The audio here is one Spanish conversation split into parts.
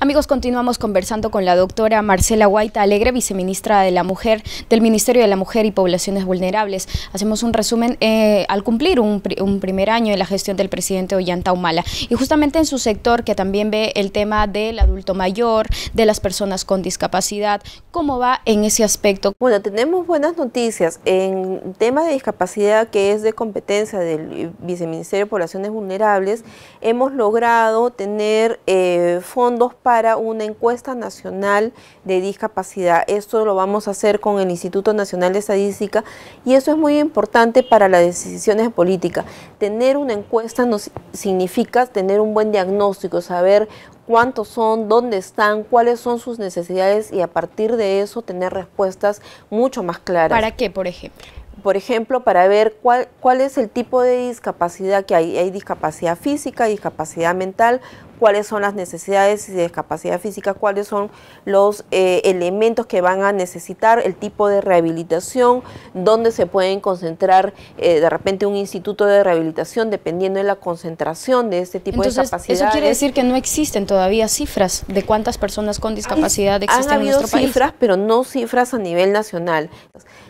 Amigos, continuamos conversando con la doctora Marcela Guaita Alegre, viceministra de la Mujer del Ministerio de la Mujer y Poblaciones Vulnerables. Hacemos un resumen eh, al cumplir un, primer año de la gestión del presidente Ollanta Humala y justamente en su sector que también ve el tema del adulto mayor, de las personas con discapacidad. ¿Cómo va en ese aspecto? Bueno, tenemos buenas noticias. En tema de discapacidad que es de competencia del Viceministerio de Poblaciones Vulnerables, hemos logrado tener eh, fondos para para una encuesta nacional de discapacidad. Esto lo vamos a hacer con el Instituto Nacional de Estadística y eso es muy importante para las decisiones de política. Tener una encuesta nos significa tener un buen diagnóstico, saber cuántos son, dónde están, cuáles son sus necesidades y a partir de eso tener respuestas mucho más claras. ¿Para qué, por ejemplo? por ejemplo, para ver cuál, cuál es el tipo de discapacidad que hay. Hay discapacidad física, discapacidad mental cuáles son las necesidades de discapacidad física, cuáles son los eh, elementos que van a necesitar, el tipo de rehabilitación, dónde se pueden concentrar eh, de repente un instituto de rehabilitación dependiendo de la concentración de este tipo de discapacidades. Eso quiere decir que no existen todavía cifras de cuántas personas con discapacidad existen en nuestro país. cifras, pero no cifras a nivel nacional.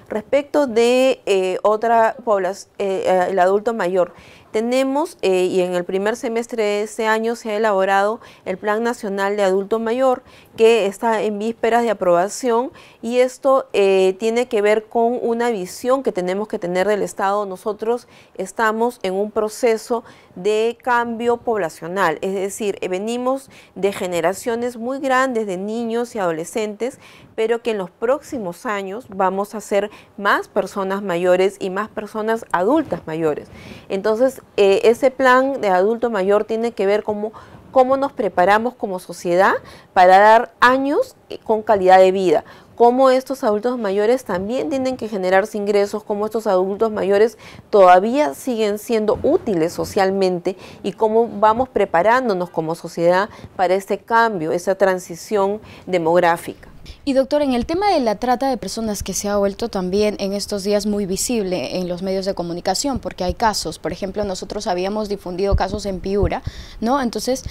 Respecto de eh, otra población, eh, el adulto mayor, tenemos, eh, y en el primer semestre de este año se ha elaborado el Plan Nacional de Adulto Mayor, que está en vísperas de aprobación y esto eh, tiene que ver con una visión que tenemos que tener del Estado. Nosotros estamos en un proceso de cambio poblacional, es decir, eh, venimos de generaciones muy grandes de niños y adolescentes, pero que en los próximos años vamos a ser más personas mayores y más personas adultas mayores. Entonces, eh, ese plan de adulto mayor tiene que ver como cómo nos preparamos como sociedad para dar años con calidad de vida, cómo estos adultos mayores también tienen que generarse ingresos, cómo estos adultos mayores todavía siguen siendo útiles socialmente y cómo vamos preparándonos como sociedad para este cambio, esa transición demográfica. Y doctor, en el tema de la trata de personas que se ha vuelto también en estos días muy visible en los medios de comunicación, porque hay casos, por ejemplo, nosotros habíamos difundido casos en Piura, ¿no? Entonces,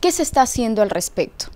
¿qué se está haciendo al respecto?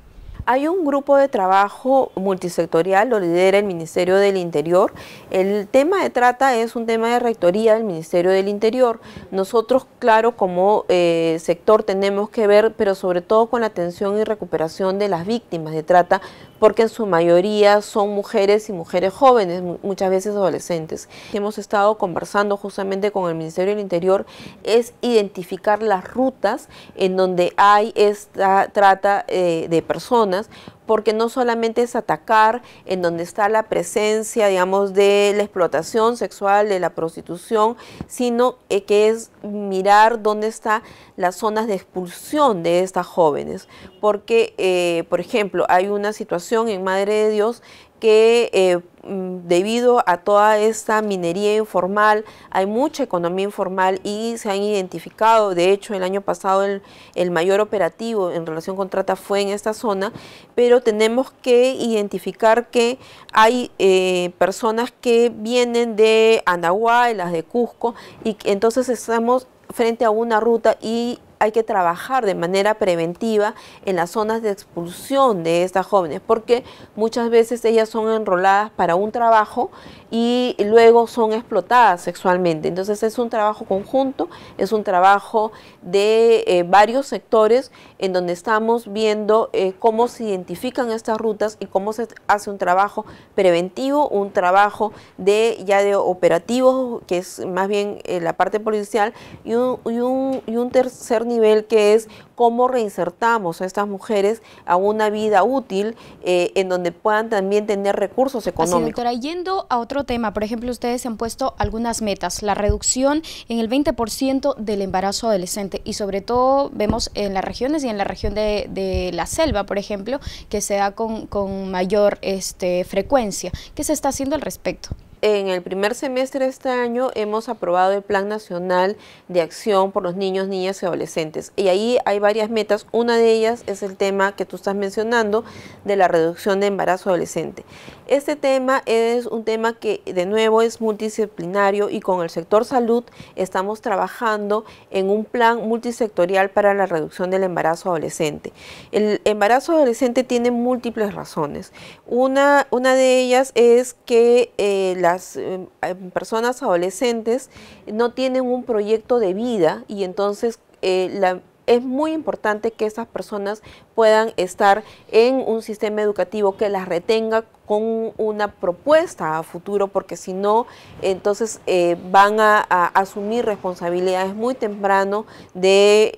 Hay un grupo de trabajo multisectorial, lo lidera el Ministerio del Interior. El tema de trata es un tema de rectoría del Ministerio del Interior. Nosotros, claro, como eh, sector tenemos que ver, pero sobre todo con la atención y recuperación de las víctimas de trata, porque en su mayoría son mujeres y mujeres jóvenes, muchas veces adolescentes. Hemos estado conversando justamente con el Ministerio del Interior, es identificar las rutas en donde hay esta trata eh, de personas, porque no solamente es atacar en donde está la presencia, digamos, de la explotación sexual, de la prostitución, sino eh, que es mirar dónde están las zonas de expulsión de estas jóvenes. Porque, eh, por ejemplo, hay una situación en Madre de Dios que eh, mm, debido a toda esta minería informal, hay mucha economía informal y se han identificado, de hecho el año pasado el, mayor operativo en relación con trata fue en esta zona, pero tenemos que identificar que hay eh, personas que vienen de Anahuay, las de Cusco, y entonces estamos frente a una ruta y hay que trabajar de manera preventiva en las zonas de expulsión de estas jóvenes, porque muchas veces ellas son enroladas para un trabajo y luego son explotadas sexualmente. Entonces es un trabajo conjunto, es un trabajo de eh, varios sectores en donde estamos viendo eh, cómo se identifican estas rutas y cómo se hace un trabajo preventivo, un trabajo de ya de operativos, que es más bien eh, la parte policial, y un, y un, y un tercer nivel nivel que es cómo reinsertamos a estas mujeres a una vida útil eh, en donde puedan también tener recursos económicos. Así, yendo a otro tema, por ejemplo, ustedes se han puesto algunas metas, la reducción en el 20% del embarazo adolescente y sobre todo vemos en las regiones y en la región de, la selva, por ejemplo, que se da con, mayor este, frecuencia. ¿Qué se está haciendo al respecto? en el primer semestre de este año hemos aprobado el Plan Nacional de Acción por los Niños, Niñas y Adolescentes. Y ahí hay varias metas. Una de ellas es el tema que tú estás mencionando de la reducción de embarazo adolescente. Este tema es un tema que de nuevo es multidisciplinario y con el sector salud estamos trabajando en un plan multisectorial para la reducción del embarazo adolescente. El embarazo adolescente tiene múltiples razones. Una, una de ellas es que eh, la las eh, em, personas adolescentes no tienen un proyecto de vida y entonces eh, es muy importante que esas personas puedan estar en un sistema educativo que las retenga con una propuesta a futuro, porque si no, entonces eh, van a, asumir responsabilidades muy temprano de,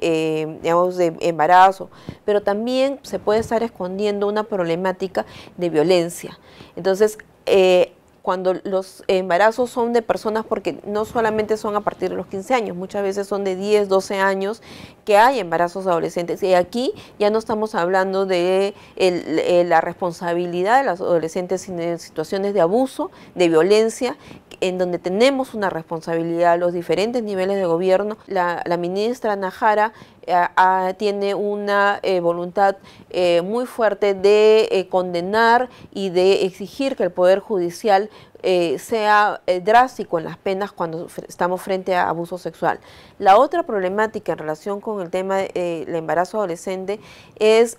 de embarazo, pero también se puede estar escondiendo una problemática de violencia. Entonces, cuando los embarazos son de personas, porque no solamente son a partir de los 15 años, muchas veces son de 10, 12 años que hay embarazos adolescentes. Y aquí ya no estamos hablando de eh, la responsabilidad de las adolescentes en situaciones de abuso, de violencia, en donde tenemos una responsabilidad a los diferentes niveles de gobierno. La, la ministra Najara tiene una eh, voluntad eh, muy fuerte de eh, condenar y de exigir que el Poder Judicial sea drástico en las penas cuando estamos frente a abuso sexual. La otra problemática en relación con el tema del embarazo adolescente es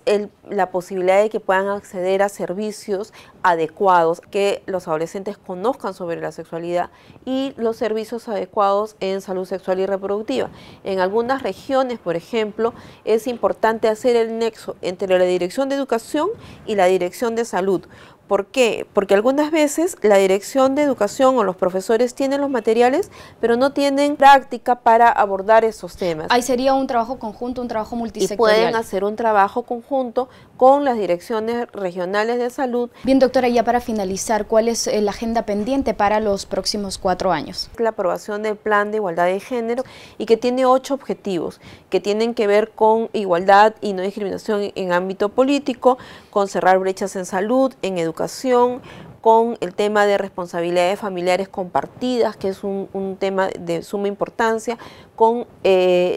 la posibilidad de que puedan acceder a servicios adecuados, que los adolescentes conozcan sobre la sexualidad y los servicios adecuados en salud sexual y reproductiva. En algunas regiones, por ejemplo, ejemplo, es importante hacer el nexo entre la Dirección de Educación y la Dirección de Salud, ¿Por qué? Porque algunas veces la dirección de educación o los profesores tienen los materiales, pero no tienen práctica para abordar esos temas. Ahí sería un trabajo conjunto, un trabajo multisectorial. Y pueden hacer un trabajo conjunto con las direcciones regionales de salud. Bien, doctora, ya para finalizar, ¿cuál es eh, la agenda pendiente para los próximos cuatro años? La aprobación del Plan de Igualdad de Género y que tiene ocho objetivos que tienen que ver con igualdad y no discriminación en ámbito político, con cerrar brechas en salud, en educación con el tema de responsabilidades familiares compartidas, que es un, tema de suma importancia, con eh,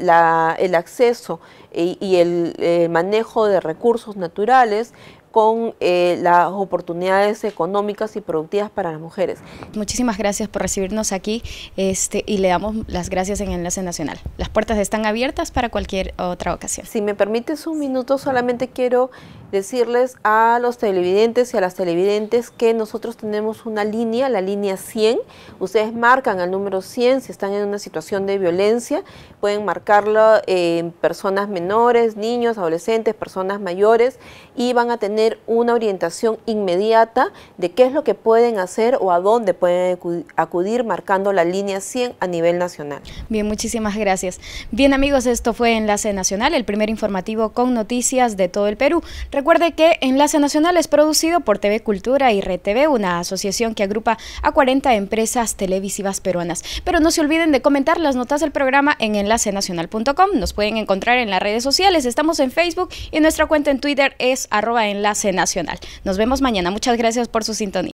el acceso y, el, manejo de recursos naturales, con eh, las oportunidades económicas y productivas para las mujeres. Muchísimas gracias por recibirnos aquí este, y le damos las gracias en Enlace Nacional. Las puertas están abiertas para cualquier otra ocasión. Si me permites un minuto, solamente quiero decirles a los televidentes y a las televidentes que nosotros tenemos una línea, la línea 100. Ustedes marcan al número 100 si están en una situación de violencia. Pueden marcarlo en eh, personas menores, niños, adolescentes, personas mayores y van a tener una orientación inmediata de qué es lo que pueden hacer o a dónde pueden acudir marcando la línea 100 a nivel nacional. Bien, muchísimas gracias. Bien amigos, esto fue Enlace Nacional, el primer informativo con noticias de todo el Perú. Recuerde que Enlace Nacional es producido por TV Cultura y RTV, una asociación que agrupa a 40 empresas televisivas peruanas. Pero no se olviden de comentar las notas del programa en enlacenacional.com. Nos pueden encontrar en las redes sociales, estamos en Facebook y nuestra cuenta en Twitter es arroba enlace nacional. Nos vemos mañana. Muchas gracias por su sintonía.